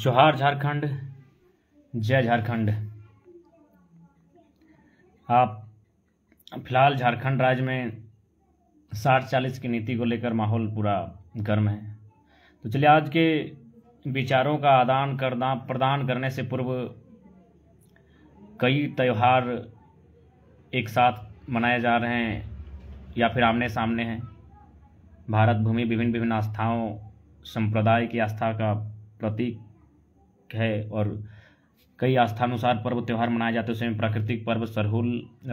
जोहार झारखंड जय झारखंड आप फिलहाल झारखंड राज्य में साठ चालीस की नीति को लेकर माहौल पूरा गर्म है तो चलिए आज के विचारों का आदान करना प्रदान करने से पूर्व कई त्यौहार एक साथ मनाए जा रहे हैं या फिर आमने सामने हैं भारत भूमि विभिन्न विभिन्न आस्थाओं संप्रदाय की आस्था का प्रतीक है और कई आस्थानुसार पर्व त्यौहार मनाए जाते हैं उसमें प्राकृतिक पर्व सरहुल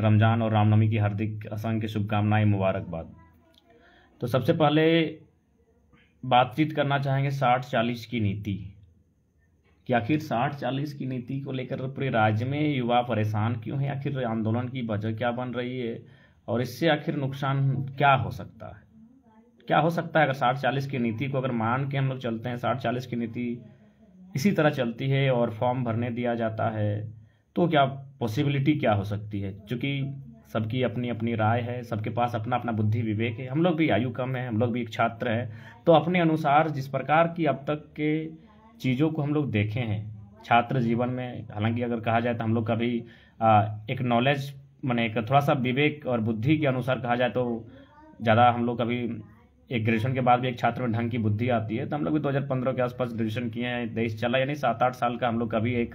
रमज़ान और रामनवमी की हार्दिक असंख्य शुभकामनाएं मुबारकबाद तो सबसे पहले बातचीत करना चाहेंगे साठ चालीस की नीति कि आखिर साठ चालीस की नीति को लेकर पूरे राज्य में युवा परेशान क्यों है आखिर आंदोलन की वजह क्या बन रही है और इससे आखिर नुकसान क्या हो सकता है क्या हो सकता है अगर साठ चालीस की नीति को अगर मान के हम लोग चलते हैं साठ चालीस की नीति इसी तरह चलती है और फॉर्म भरने दिया जाता है तो क्या पॉसिबिलिटी क्या हो सकती है चूँकि सबकी अपनी अपनी राय है सबके पास अपना अपना बुद्धि विवेक है हम लोग भी आयु कम है हम लोग भी एक छात्र हैं तो अपने अनुसार जिस प्रकार की अब तक के चीज़ों को हम लोग देखे हैं छात्र जीवन में हालांकि अगर कहा जाए तो हम लोग का भी एक नॉलेज मैंने एक थोड़ा सा विवेक और बुद्धि के अनुसार कहा जाए तो ज़्यादा हम लोग कभी एक ग्रेजुएशन के बाद भी एक छात्र में ढंग की बुद्धि आती है तो हम लोग भी 2015 के आसपास ग्रेजुएशन किए हैं देश चला यानी सात आठ साल का हम लोग का भी एक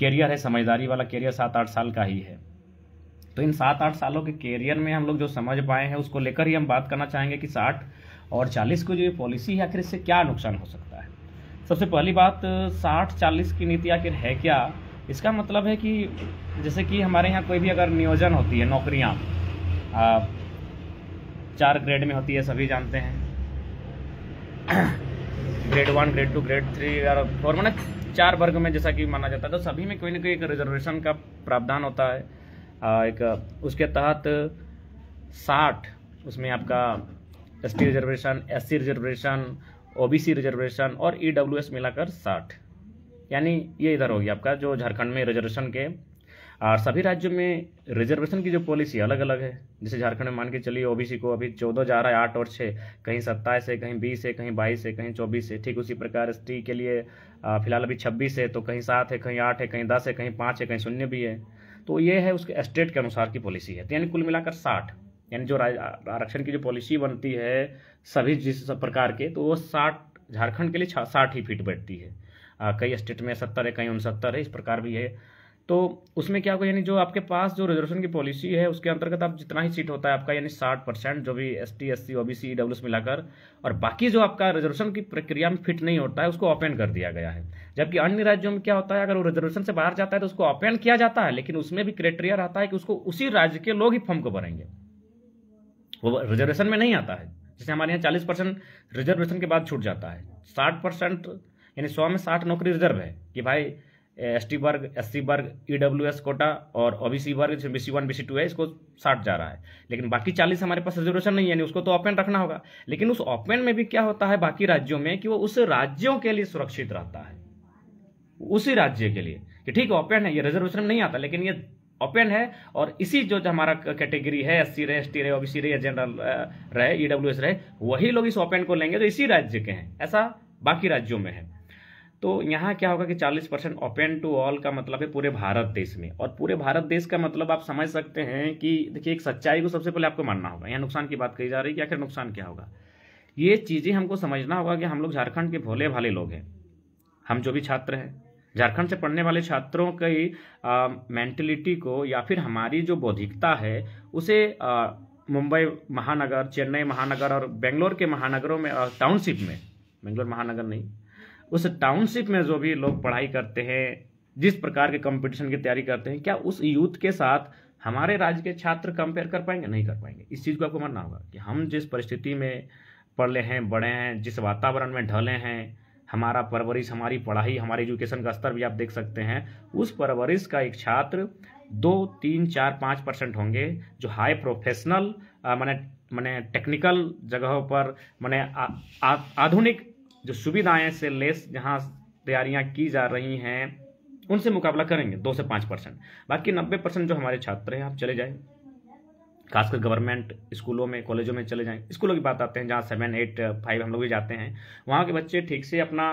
कैरियर है समझदारी वाला कैरियर सात आठ साल का ही है तो इन सात आठ सालों के कैरियर में हम लोग जो समझ पाए हैं उसको लेकर ही हम बात करना चाहेंगे कि साठ और चालीस को जो ये पॉलिसी है आखिर इससे क्या नुकसान हो सकता है सबसे पहली बात साठ चालीस की नीति आखिर है क्या इसका मतलब है कि जैसे कि हमारे यहाँ कोई भी अगर नियोजन होती है नौकरियाँ चार ग्रेड में होती है सभी जानते हैं grade one grade two grade three और फोर मैंने मतलब चार वर्ग में जैसा कि माना जाता है तो सभी में कोई ना कोई एक रिजर्वेशन का प्रावधान होता है एक उसके तहत साठ उसमें आपका S T reservation S C reservation O B C reservation और ई डब्ल्यू एस मिलाकर साठ यानी ये इधर होगी आपका जो झारखंड में रिजर्वेशन के और सभी राज्यों में रिजर्वेशन की जो पॉलिसी अलग अलग है जैसे झारखंड में मान के चलिए ओबीसी को अभी चौदह जा रहा है आठ और छः कहीं सत्ताईस है कहीं बीस है कहीं बाईस है कहीं चौबीस है ठीक उसी प्रकार एस के लिए फिलहाल अभी छब्बीस है तो कहीं सात है कहीं आठ है कहीं दस है कहीं पाँच है कहीं शून्य भी है तो ये है उसके स्टेट के अनुसार की पॉलिसी है तो यानी कुल मिलाकर साठ यानी जो आरक्षण की जो पॉलिसी बनती है सभी जिस सब प्रकार के तो वो साठ झारखंड के लिए साठ ही फीट बैठती है कई स्टेट में सत्तर है कहीं उनसत्तर है इस प्रकार भी है तो उसमें क्या होगा यानी जो आपके पास जो रिजर्वेशन की पॉलिसी है उसके अंतर्गत आप जितना ही सीट होता है आपका यानी साठ परसेंट जो भी S T S C O B W मिलाकर और बाकी जो आपका रिजर्वेशन की प्रक्रिया में फिट नहीं होता है उसको ओपन कर दिया गया है जबकि अन्य राज्यों में क्या होता है अगर वो रिजर्वेशन से बाहर जाता है तो उसको ओपन किया जाता है लेकिन उसमें भी क्राइटेरिया रहता है कि उसको उसी राज्य के लोग ही फॉर्म को भरेंगे वो रिजर्वेशन में नहीं आता है जैसे हमारे यहाँ चालीस परसेंट रिजर्वेशन के बाद छूट जाता है साठ परसेंट यानी सौ में साठ नौकरी रिजर्व है कि भाई एस टी वर्ग एस सी वर्ग ई डब्ल्यू एस कोटा और ओ बी सी वर्ग जिसमें B C one B C two है इसको साठ जा रहा है लेकिन बाकी चालीस हमारे पास रिजर्वेशन नहीं है यानी उसको तो ओपन रखना होगा लेकिन उस ओपन में भी क्या होता है बाकी राज्यों में कि वो उस राज्यों के लिए सुरक्षित रहता है उसी राज्य के लिए कि ठीक है ओपन है ये रिजर्वेशन नहीं आता लेकिन ये ओपन है और इसी जो हमारा कैटेगरी है एस सी रहे एस टी रहे ओबीसी रहे जनरल रहे ई डब्ल्यू एस रहे वही लोग इस ओपन को लेंगे तो इसी राज्य के हैं ऐसा बाकी राज्यों में है तो यहाँ क्या होगा कि 40 परसेंट ओपन टू ऑल का मतलब है पूरे भारत देश में और पूरे भारत देश का मतलब आप समझ सकते हैं कि देखिए एक सच्चाई को सबसे पहले आपको मानना होगा यहाँ नुकसान की बात कही जा रही है कि आखिर नुकसान क्या होगा ये चीज़ें हमको समझना होगा कि हम लोग झारखंड के भोले भाले लोग हैं हम जो भी छात्र हैं झारखंड से पढ़ने वाले छात्रों की मेंटेलिटी को या फिर हमारी जो बौद्धिकता है उसे मुंबई महानगर चेन्नई महानगर और बेंगलोर के महानगरों में टाउनशिप में बेंगलोर महानगर नहीं उस टाउनशिप में जो भी लोग पढ़ाई करते हैं जिस प्रकार के कंपटीशन की तैयारी करते हैं क्या उस यूथ के साथ हमारे राज्य के छात्र कंपेयर कर पाएंगे नहीं कर पाएंगे इस चीज़ को आपको मानना होगा कि हम जिस परिस्थिति में पले हैं बड़े हैं जिस वातावरण में ढले हैं हमारा परवरिश हमारी पढ़ाई हमारे एजुकेशन का स्तर भी आप देख सकते हैं उस परवरिश का एक छात्र दो तीन चार पाँच परसेंट होंगे जो हाई प्रोफेशनल मैंने मैंने टेक्निकल जगहों पर मैंने आधुनिक जो सुविधाएं से लेस जहां तैयारियां की जा रही हैं उनसे मुकाबला करेंगे दो से पाँच परसेंट बाकी नब्बे परसेंट जो हमारे छात्र हैं आप चले जाएँ खासकर गवर्नमेंट स्कूलों में कॉलेजों में चले जाएँ स्कूलों की बात आते हैं जहाँ सेवन एट फाइव हम लोग भी जाते हैं वहाँ के बच्चे ठीक से अपना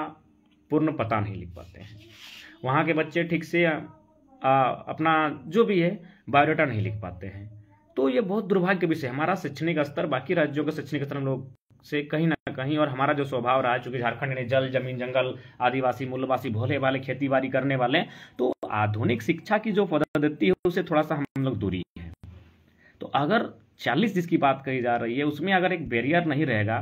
पूर्ण पता नहीं लिख पाते हैं वहाँ के बच्चे ठीक से आ, अपना जो भी है बायोडाटा नहीं लिख पाते हैं तो ये बहुत दुर्भाग्य विषय हमारा शैक्षणिक स्तर बाकी राज्यों का शैक्षणिक स्तर हम लोग से कहीं ना कहीं और हमारा जो स्वभाव रहा है चूंकि झारखंड ने जल जमीन जंगल आदिवासी मूल्यवासी भोले वाले खेती बाड़ी करने वाले तो आधुनिक शिक्षा की जो पद्धति है उससे थोड़ा सा हम लोग दूरी है तो अगर चालीस जिसकी बात कही जा रही है उसमें अगर एक बैरियर नहीं रहेगा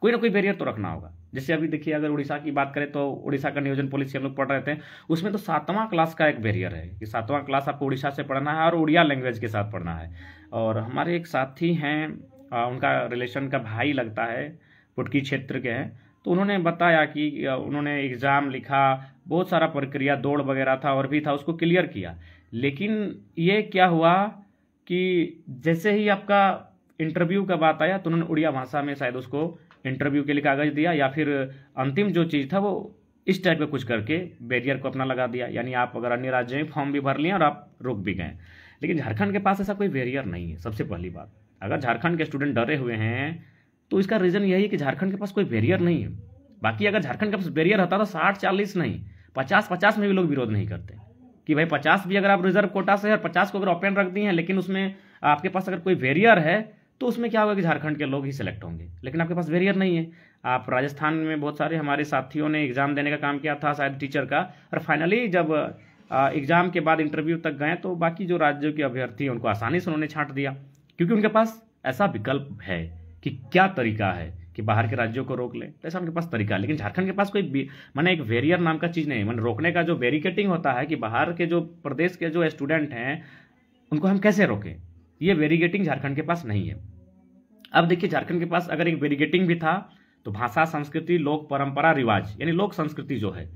कोई ना कोई बैरियर तो रखना होगा जैसे अभी देखिए अगर उड़ीसा की बात करें तो उड़ीसा का नियोजन पॉलिसी हम लोग पढ़ रहे थे उसमें तो सातवां क्लास का एक बैरियर है कि सातवां क्लास आपको उड़ीसा से पढ़ना है और उड़िया लैंग्वेज के साथ पढ़ना है और हमारे एक साथी हैं उनका रिलेशन का भाई लगता है पुटकी क्षेत्र के हैं तो उन्होंने बताया कि उन्होंने एग्ज़ाम लिखा बहुत सारा प्रक्रिया दौड़ वगैरह था और भी था उसको क्लियर किया लेकिन ये क्या हुआ कि जैसे ही आपका इंटरव्यू का बात आया तो उन्होंने उड़िया भाषा में शायद उसको इंटरव्यू के लिए कागज़ दिया या फिर अंतिम जो चीज़ था वो इस टाइप का कुछ करके बैरियर को अपना लगा दिया यानी आप अगर अन्य राज्य में फॉर्म भी भर लिए और आप रुक भी गए लेकिन झारखंड के पास ऐसा कोई बैरियर नहीं है सबसे पहली बात अगर झारखंड के स्टूडेंट डरे हुए हैं तो इसका रीज़न यही है कि झारखंड के पास कोई बैरियर नहीं है बाकी अगर झारखंड के पास बैरियर होता तो साठ चालीस नहीं पचास पचास में भी लोग विरोध नहीं करते कि भाई पचास भी अगर आप रिजर्व कोटा से और पचास को अगर ओपन रख दिए हैं लेकिन उसमें आपके पास अगर कोई वेरियर है तो उसमें क्या होगा कि झारखंड के लोग ही सिलेक्ट होंगे लेकिन आपके पास वेरियर नहीं है आप राजस्थान में बहुत सारे हमारे साथियों ने एग्ज़ाम देने का काम किया था शायद टीचर का और फाइनली जब एग्ज़ाम के बाद इंटरव्यू तक गए तो बाकी जो राज्यों के अभ्यर्थी हैं उनको आसानी से उन्होंने छाट दिया क्योंकि उनके पास ऐसा विकल्प है कि क्या तरीका है कि बाहर के राज्यों को रोक ले तो ऐसा उनके पास तरीका है लेकिन झारखंड के पास कोई मैंने एक वेरियर नाम का चीज़ नहीं है मैंने रोकने का जो वेरिकेटिंग होता है कि बाहर के जो प्रदेश के जो स्टूडेंट हैं उनको हम कैसे रोकें ये वेरीगेटिंग झारखंड के पास नहीं है अब देखिए झारखंड के पास अगर एक वेरीगेटिंग भी था तो भाषा संस्कृति लोक परंपरा रिवाज यानी लोक संस्कृति जो है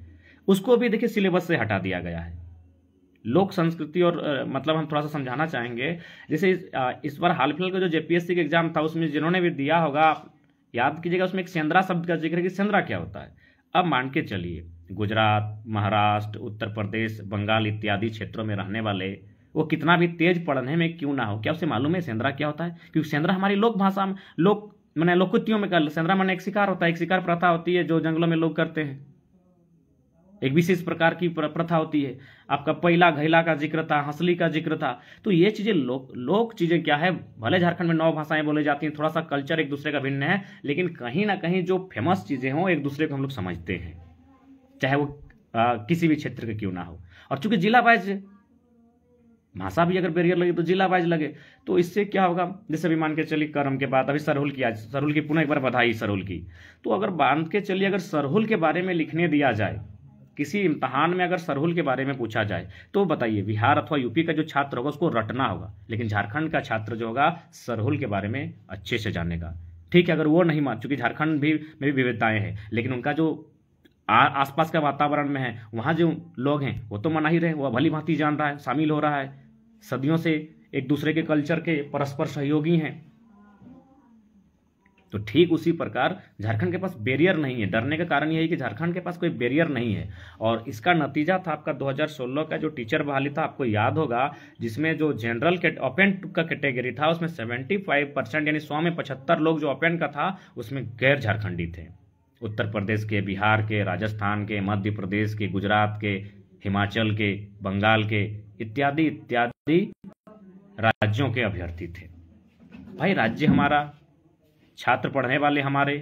उसको भी देखिए सिलेबस से हटा दिया गया है लोक संस्कृति और आ, मतलब हम थोड़ा सा समझाना चाहेंगे जैसे इस, इस बार हाल फिलहाल का जो जेपीएससी का एग्जाम था उसमें जिन्होंने भी दिया होगा याद कीजिएगा उसमें एक सेंद्रा शब्द का जिक्र है कि सेंद्रा क्या होता है अब मान के चलिए गुजरात महाराष्ट्र उत्तर प्रदेश बंगाल इत्यादि क्षेत्रों में रहने वाले वो कितना भी तेज पढ़ने में क्यों ना हो क्या उसे मालूम है सेंद्रा क्या होता है क्योंकि सेंद्रा हमारी लोक भाषा में लोक मैंने लोकुतियों में कर सेंद्रा मैंने एक शिकार होता है एक शिकार प्रथा होती है जो जंगलों में लोग करते हैं एक विशेष प्रकार की प्रथा होती है आपका पहला घैला का जिक्र था हंसली का जिक्र था तो ये चीज़ें लोक लोक चीज़ें क्या है भले झारखंड में नौ भाषाएं बोले जाती हैं थोड़ा सा कल्चर एक दूसरे का भिन्न है लेकिन कहीं ना कहीं जो फेमस चीज़ें हों एक दूसरे को हम लोग समझते हैं चाहे वो आ, किसी भी क्षेत्र का क्यों ना हो और चूंकि जिला वाइज भाषा भी अगर बैरियर लगे तो जिला वाइज लगे तो इससे क्या होगा जैसे अभी मान के चलिए करम के बाद अभी सरहुल की आज सरहुल की पुनः एक बार बधाई सरहुल की तो अगर बांध के चलिए अगर सरहुल के बारे में लिखने दिया जाए किसी इम्तहान में अगर सरहुल के बारे में पूछा जाए तो बताइए बिहार अथवा यूपी का जो छात्र होगा उसको रटना होगा लेकिन झारखंड का छात्र जो होगा सरहुल के बारे में अच्छे से जानेगा ठीक है अगर वो नहीं मान चूंकि झारखंड भी में भी विविधताएं हैं लेकिन उनका जो आ, आसपास का वातावरण में है वहाँ जो लोग हैं वो तो मना ही रहे वह भली भांति जान रहा है शामिल हो रहा है सदियों से एक दूसरे के कल्चर के परस्पर सहयोगी हैं तो ठीक उसी प्रकार झारखंड के पास बैरियर नहीं है डरने का कारण यह है कि झारखंड के पास कोई बैरियर नहीं है और इसका नतीजा था आपका 2016 का जो टीचर बहाली था आपको याद होगा जिसमें जो जनरल के ओपन का कैटेगरी था उसमें 75 परसेंट यानी सौ में पचहत्तर लोग जो ओपन का था उसमें गैर झारखंडी थे उत्तर प्रदेश के बिहार के राजस्थान के मध्य प्रदेश के गुजरात के हिमाचल के बंगाल के इत्यादि इत्यादि राज्यों के अभ्यर्थी थे भाई राज्य हमारा छात्र पढ़ने वाले हमारे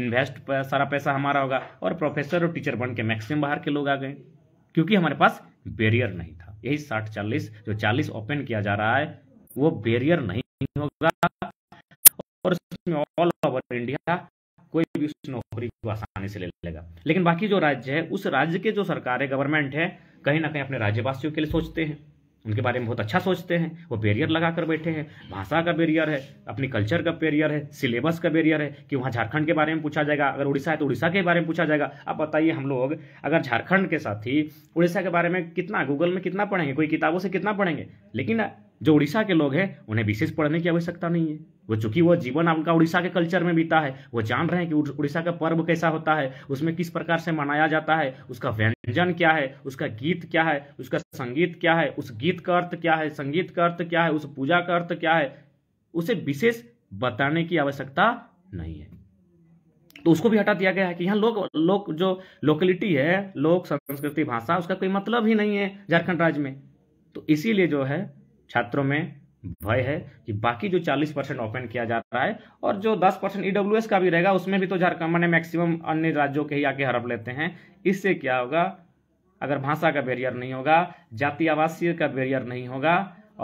इन्वेस्ट सारा पैसा हमारा होगा और प्रोफेसर और टीचर बन के मैक्सिमम बाहर के लोग आ गए क्योंकि हमारे पास बैरियर नहीं था यही साठ चालीस जो चालीस ओपन किया जा रहा है वो बैरियर नहीं होगा और उसमें ऑल ओवर इंडिया कोई भी उस नौकरी को आसानी से ले लेगा लेकिन बाकी जो राज्य है उस राज्य के जो सरकार है गवर्नमेंट है कहीं ना कहीं अपने राज्यवासियों के लिए सोचते हैं उनके बारे में बहुत अच्छा सोचते हैं वो बैरियर लगा कर बैठे हैं भाषा का बैरियर है अपनी कल्चर का बैरियर है सिलेबस का बैरियर है कि वहाँ झारखंड के बारे में पूछा जाएगा अगर उड़ीसा है तो उड़ीसा के बारे में पूछा जाएगा अब बताइए हम लोग अगर झारखंड के साथ ही उड़ीसा के बारे में कितना गूगल में कितना पढ़ेंगे कोई किताबों से कितना पढ़ेंगे लेकिन जो उड़ीसा के लोग हैं उन्हें विशेष पढ़ने की आवश्यकता नहीं है वो चूंकि वो जीवन उनका उड़ीसा के कल्चर में बीता है वो जान रहे हैं कि उड़ीसा का पर्व कैसा होता है उसमें किस प्रकार से मनाया जाता है उसका व्यंजन क्या है उसका गीत क्या है उसका संगीत क्या है उस गीत का अर्थ क्या है संगीत का अर्थ क्या है उस पूजा का अर्थ क्या है उसे विशेष बताने की आवश्यकता नहीं है तो उसको भी हटा दिया गया है कि यहाँ लोग लोग जो लोकेलिटी है लोक संस्कृति भाषा उसका कोई मतलब ही नहीं है झारखंड राज्य में तो इसीलिए जो है छात्रों में भय है कि बाकी जो 40 परसेंट ओपन किया जा रहा है और जो 10 परसेंट ईडब्ल्यू e का भी रहेगा उसमें भी तो झारखंड ने मैक्सिमम अन्य राज्यों के ही आके हड़प लेते हैं इससे क्या होगा अगर भाषा का बैरियर नहीं होगा जाति आवासीय का बैरियर नहीं होगा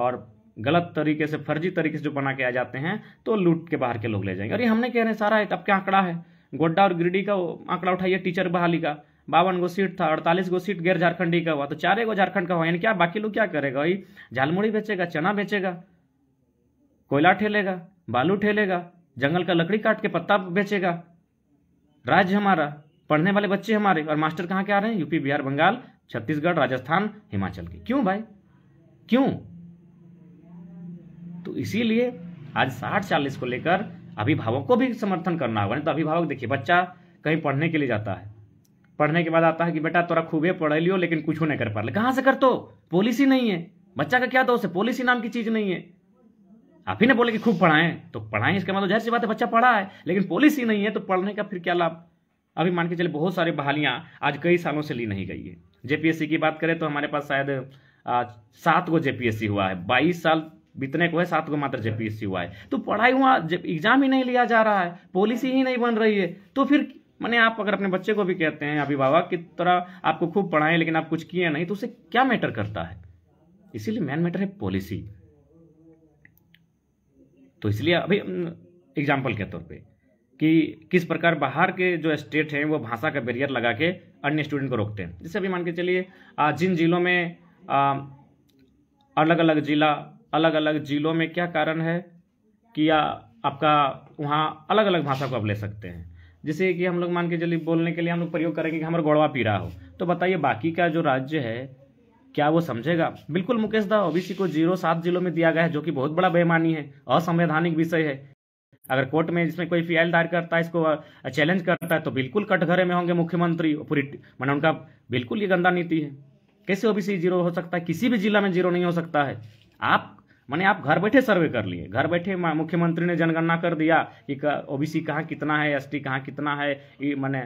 और गलत तरीके से फर्जी तरीके से जो बना के आ जाते हैं तो लूट के बाहर के लोग ले जाएंगे अरे हमने कह रहे हैं सारा है तब क्या आंकड़ा है गोड्डा और गिरडी का आंकड़ा उठाइए टीचर बहाली का बावन गो सीट था अड़तालीस गो सीट गैर झारखंडी का हुआ तो चार गो झारखंड का हुआ यानी क्या बाकी लोग क्या करेगा भाई झालमुड़ी बेचेगा चना बेचेगा कोयला ठेलेगा बालू ठेलेगा जंगल का लकड़ी काट के पत्ता बेचेगा राज्य हमारा पढ़ने वाले बच्चे हमारे और मास्टर कहाँ के आ रहे हैं यूपी बिहार बंगाल छत्तीसगढ़ राजस्थान हिमाचल के क्यों भाई क्यों तो इसीलिए आज साठ चालीस को लेकर अभिभावक को भी समर्थन करना होगा नहीं तो अभिभावक देखिए बच्चा कहीं पढ़ने के लिए जाता है पढ़ने के बाद आता है कि बेटा तोरा खूबे पढ़ लियो लेकिन कुछ नहीं कर पा कहां से कर तो पॉलिसी नहीं है बच्चा का क्या दोष है पॉलिसी नाम की चीज़ नहीं है आप ही ने बोले कि खूब पढ़ाएं तो पढ़ाएं इसके मतलब जहर सी बात है बच्चा पढ़ा है लेकिन पॉलिसी नहीं है तो पढ़ने का फिर क्या लाभ अभी मान के चले बहुत सारी बहालियां आज कई सालों से ली नहीं गई है जेपीएससी की बात करें तो हमारे पास शायद सात गो जेपीएससी हुआ है बाईस साल बीतने को है सात को मात्र जेपीएससी हुआ है तो पढ़ाई हुआ एग्जाम ही नहीं लिया जा रहा है पॉलिसी ही नहीं बन रही है तो फिर मैंने आप अगर अपने बच्चे को भी कहते हैं अभिभावक की तरह आपको खूब पढ़ाएं लेकिन आप कुछ किए नहीं तो उसे क्या मैटर करता है इसीलिए मेन मैटर है पॉलिसी तो इसलिए अभी एग्जाम्पल के तौर पर कि किस प्रकार बाहर के जो स्टेट हैं वो भाषा का बैरियर लगा के अन्य स्टूडेंट को रोकते हैं जैसे अभी मान के चलिए जिन जिलों में आ, अलग अलग जिला अलग अलग जिलों में क्या कारण है कि आपका वहाँ अलग अलग भाषा को आप ले सकते हैं जैसे कि हम लोग मान के चलिए बोलने के लिए हम लोग प्रयोग करेंगे कि हमारा गोड़वा पीड़ा हो तो बताइए बाकी का जो राज्य है क्या वो समझेगा बिल्कुल मुकेश दा ओबीसी को जीरो सात जिलों में दिया गया है जो कि बहुत बड़ा बेमानी है असंवैधानिक विषय है अगर कोर्ट में जिसमें कोई फी दायर करता है इसको चैलेंज करता है तो बिल्कुल कटघरे में होंगे मुख्यमंत्री पूरी मैंने उनका बिल्कुल ये गंदा नीति है कैसे ओबीसी जीरो हो सकता है किसी भी जिला में जीरो नहीं हो सकता है आप माने आप घर बैठे सर्वे कर लिए घर बैठे मुख्यमंत्री ने जनगणना कर दिया कि ओबीसी कहाँ कितना है एसटी कहाँ कितना है ये माने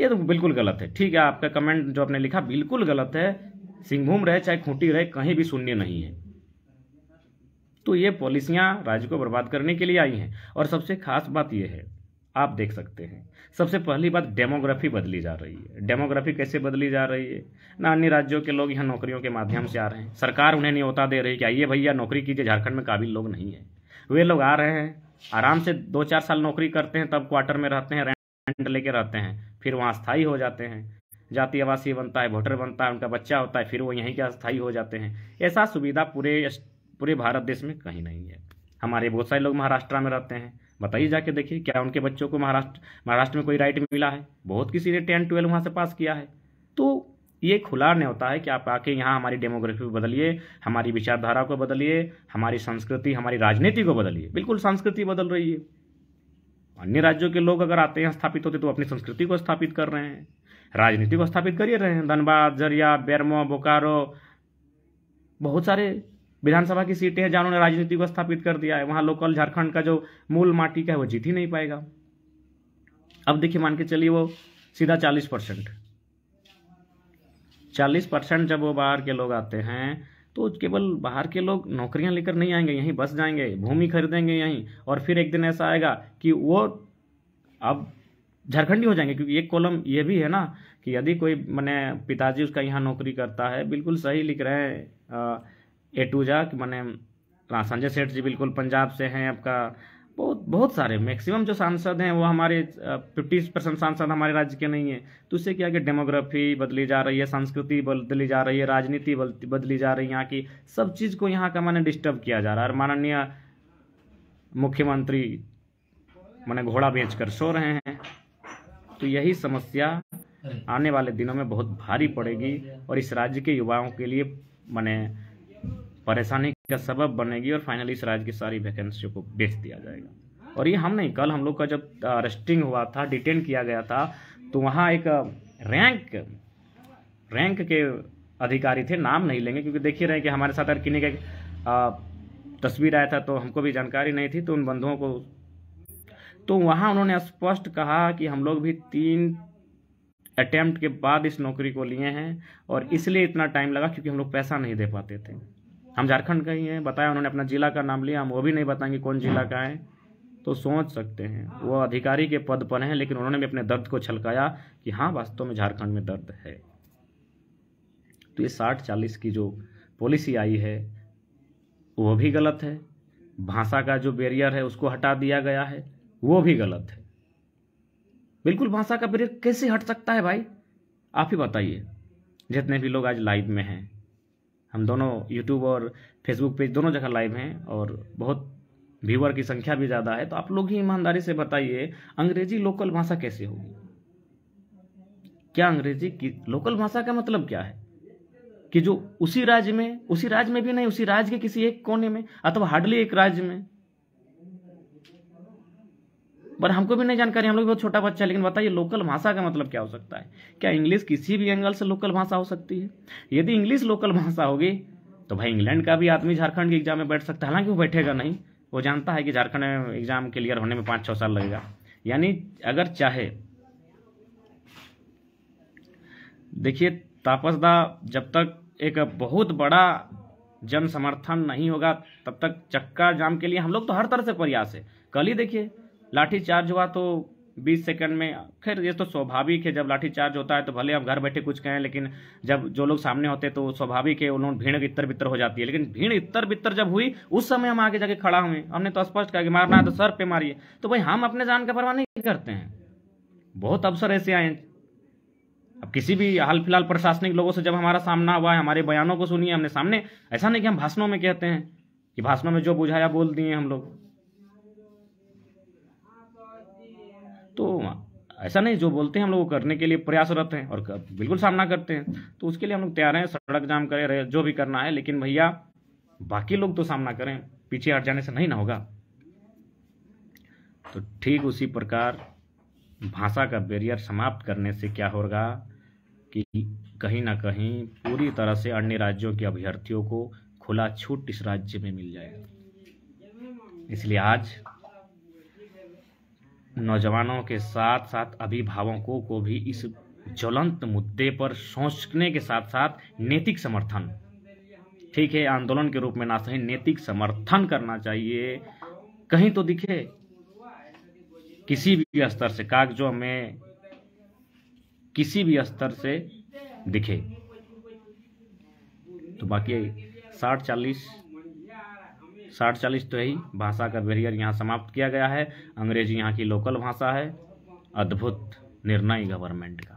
ये तो बिल्कुल गलत है ठीक है आपका कमेंट जो आपने लिखा बिल्कुल गलत है सिंहभूम रहे चाहे खूंटी रहे कहीं भी शून्य नहीं है तो ये पॉलिसियाँ राज्य को बर्बाद करने के लिए आई हैं और सबसे खास बात यह है आप देख सकते हैं सबसे पहली बात डेमोग्राफी बदली जा रही है डेमोग्राफी कैसे बदली जा रही है ना अन्य राज्यों के लोग यहाँ नौकरियों के माध्यम से आ रहे हैं सरकार उन्हें होता दे रही कि आइए भैया नौकरी कीजिए झारखंड में काबिल लोग नहीं है वे लोग आ रहे हैं आराम से दो चार साल नौकरी करते हैं तब क्वार्टर में रहते हैं रेंट लेके रहते हैं फिर वहाँ स्थायी हो जाते हैं जाति आवासीय बनता है वोटर बनता है उनका बच्चा होता है फिर वो यहीं के अस्थायी हो जाते हैं ऐसा सुविधा पूरे पूरे भारत देश में कहीं नहीं है हमारे बहुत सारे लोग महाराष्ट्र में रहते हैं बताइए हम्म। जाके देखिए क्या उनके बच्चों को महाराष्ट्र महाराष्ट्र में कोई राइट मिला है बहुत किसी ने टेन ट्वेल्व वहाँ से पास किया है तो ये खुला नहीं होता है कि आप आके यहाँ हमारी डेमोग्राफी को बदलिए हमारी विचारधारा को बदलिए हमारी संस्कृति हमारी राजनीति को बदलिए बिल्कुल संस्कृति बदल रही है अन्य राज्यों के लोग अगर आते हैं स्थापित होते तो अपनी संस्कृति को स्थापित कर रहे हैं राजनीति को स्थापित कर ही रहे हैं धनबाद जरिया बेरमो बोकारो बहुत सारे विधानसभा की सीटें हैं जहाँ उन्होंने राजनीति को स्थापित कर दिया है वहाँ लोकल झारखंड का जो मूल माटी का है वो जीत ही नहीं पाएगा अब देखिए मान के चलिए वो सीधा चालीस परसेंट चालीस परसेंट जब वो बाहर के लोग आते हैं तो केवल बाहर के लोग नौकरियां लेकर नहीं आएंगे यहीं बस जाएंगे भूमि खरीदेंगे यहीं और फिर एक दिन ऐसा आएगा कि वो अब झारखंडी हो जाएंगे क्योंकि एक कॉलम ये भी है ना कि यदि कोई मैंने पिताजी उसका यहाँ नौकरी करता है बिल्कुल सही लिख रहे हैं ए टू जा कि मैंने हाँ, संजय सेठ जी बिल्कुल पंजाब से हैं आपका बहुत बहुत सारे मैक्सिमम जो सांसद हैं वो हमारे फिफ्टी परसेंट सांसद हमारे राज्य के नहीं हैं तो उससे क्या कि डेमोग्राफी बदली जा रही है संस्कृति बदली जा रही है राजनीति बदली जा रही है यहाँ की सब चीज़ को यहाँ का मैंने डिस्टर्ब किया जा रहा है और माननीय मुख्यमंत्री मैंने घोड़ा बेच कर सो रहे हैं तो यही समस्या आने वाले दिनों में बहुत भारी पड़ेगी और इस राज्य के युवाओं के लिए मैंने परेशानी का सबब बनेगी और फाइनली इस राज्य की सारी वैकेंसी को बेच दिया जाएगा और ये हम नहीं कल हम लोग का जब अरेस्टिंग हुआ था डिटेन किया गया था तो वहाँ एक रैंक रैंक के अधिकारी थे नाम नहीं लेंगे क्योंकि देख ही रहे कि हमारे साथ किन्हीं का तस्वीर आया था तो हमको भी जानकारी नहीं थी तो उन बंधुओं को तो वहाँ उन्होंने स्पष्ट कहा कि हम लोग भी तीन अटैम्प्ट के बाद इस नौकरी को लिए हैं और इसलिए इतना टाइम लगा क्योंकि हम लोग पैसा नहीं दे पाते थे हम झारखंड का ही हैं बताया उन्होंने अपना जिला का नाम लिया हम वो भी नहीं बताएंगे कौन जिला का है तो सोच सकते हैं वो अधिकारी के पद पर हैं लेकिन उन्होंने भी अपने दर्द को छलकाया कि हाँ वास्तव में झारखंड में दर्द है तो ये साठ चालीस की जो पॉलिसी आई है वो भी गलत है भाषा का जो बैरियर है उसको हटा दिया गया है वो भी गलत है बिल्कुल भाषा का बैरियर कैसे हट सकता है भाई आप ही बताइए जितने भी लोग आज लाइव में हैं हम दोनों यूट्यूब और फेसबुक पेज दोनों जगह लाइव हैं और बहुत व्यूअर की संख्या भी ज़्यादा है तो आप लोग ही ईमानदारी से बताइए अंग्रेजी लोकल भाषा कैसे होगी क्या अंग्रेजी की लोकल भाषा का मतलब क्या है कि जो उसी राज्य में उसी राज्य में भी नहीं उसी राज्य के किसी एक कोने में अथवा हार्डली एक राज्य में पर हमको भी नहीं जानकारी हम लोग बहुत छोटा बच्चा है लेकिन बताइए लोकल भाषा का मतलब क्या हो सकता है क्या इंग्लिश किसी भी एंगल से लोकल भाषा हो सकती है यदि इंग्लिश लोकल भाषा होगी तो भाई इंग्लैंड का भी आदमी झारखंड के एग्जाम में बैठ सकता है हालांकि वो बैठेगा नहीं वो जानता है कि झारखंड में एग्जाम क्लियर होने में पाँच छः साल लगेगा यानी अगर चाहे देखिए तापसदा जब तक एक बहुत बड़ा जन समर्थन नहीं होगा तब तक चक्का जाम के लिए हम लोग तो हर तरह से प्रयास है कल ही देखिए लाठी चार्ज हुआ तो बीस सेकंड में खैर ये तो स्वाभाविक है जब लाठी चार्ज होता है तो भले हम घर बैठे कुछ कहें लेकिन जब जो लोग सामने होते तो स्वाभाविक है उन्होंने भीड़ इतर बितर हो जाती है लेकिन भीड़ इतर बितर जब हुई उस समय हम आगे जाके खड़ा हुए हमने तो स्पष्ट कहा कि मारना है तो सर पे मारिए तो भाई हम अपने जान का परवाह नहीं करते हैं बहुत अवसर ऐसे आए अब किसी भी हाल फिलहाल प्रशासनिक लोगों से जब हमारा सामना हुआ है हमारे बयानों को सुनिए हमने सामने ऐसा नहीं कि हम भाषणों में कहते हैं कि भाषणों में जो बुझाया बोल दिए हम लोग ऐसा नहीं जो बोलते हैं हम लोग करने के लिए प्रयासरत हैं और बिल्कुल सामना करते हैं तो उसके लिए हम लोग तैयार हैं सड़क जाम करें जो भी करना है लेकिन भैया बाकी लोग तो सामना करें पीछे हट जाने से नहीं ना होगा तो ठीक उसी प्रकार भाषा का बैरियर समाप्त करने से क्या होगा कि कहीं ना कहीं पूरी तरह से अन्य राज्यों के अभ्यर्थियों को खुला छूट इस राज्य में मिल जाएगा इसलिए आज नौजवानों के साथ साथ अभिभावकों को भी इस ज्वलंत मुद्दे पर सोचने के साथ साथ नैतिक समर्थन ठीक है आंदोलन के रूप में ना सही नैतिक समर्थन करना चाहिए कहीं तो दिखे किसी भी स्तर से कागजों में किसी भी स्तर से दिखे तो बाकी साठ चालीस साठ चालीस तो यही भाषा का बैरियर यहाँ समाप्त किया गया है अंग्रेजी यहाँ की लोकल भाषा है अद्भुत निर्णय गवर्नमेंट का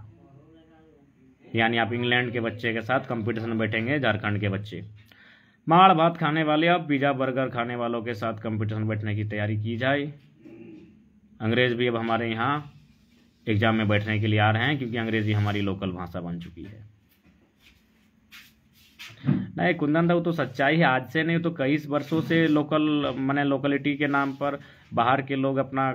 यानी आप इंग्लैंड के बच्चे के साथ कंपटीशन बैठेंगे झारखंड के बच्चे माड़ भात खाने वाले अब पिज़्ज़ा बर्गर खाने वालों के साथ कंपटीशन बैठने की तैयारी की जाए अंग्रेज़ भी अब हमारे यहाँ एग्ज़ाम में बैठने के लिए आ रहे हैं क्योंकि अंग्रेज़ी हमारी लोकल भाषा बन चुकी है नहीं कुंदन दाऊ तो सच्चाई है आज से नहीं तो कई वर्षों से लोकल मैंने लोकलिटी के नाम पर बाहर के लोग अपना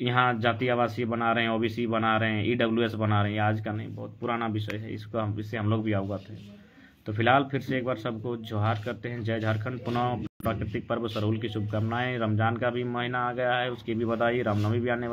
यहाँ जाति आवासीय बना रहे हैं ओबीसी बना रहे हैं ईडब्ल्यूएस e बना रहे हैं आज का नहीं बहुत पुराना विषय है इसको हम इससे हम लोग भी अवगत हैं तो फिलहाल फिर से एक बार सबको जोहार करते हैं जय झारखंड पुनः प्राकृतिक पर्व सरूल की शुभकामनाएं रमजान का भी महीना आ गया है उसकी भी बधाई रामनवमी भी आने वाली